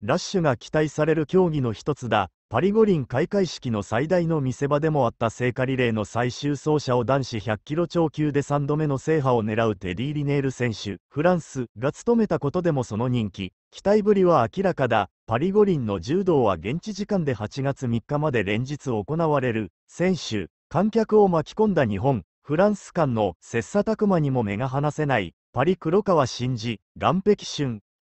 ラッシュが期待される競技の一つだパリ五輪開会式の最大の見せ場でもあった聖火リレーの最終走者を男子100キロ超級で3度目の制覇を狙うテディ・リネール選手フランスが務めたことでもその人気期待ぶりは明らかだパリ五輪の柔道は現地時間で8月3日まで連日行われる選手観客を巻き込んだ日本フランス間の切磋琢磨にも目が離せないパリ黒川真治、岸壁春。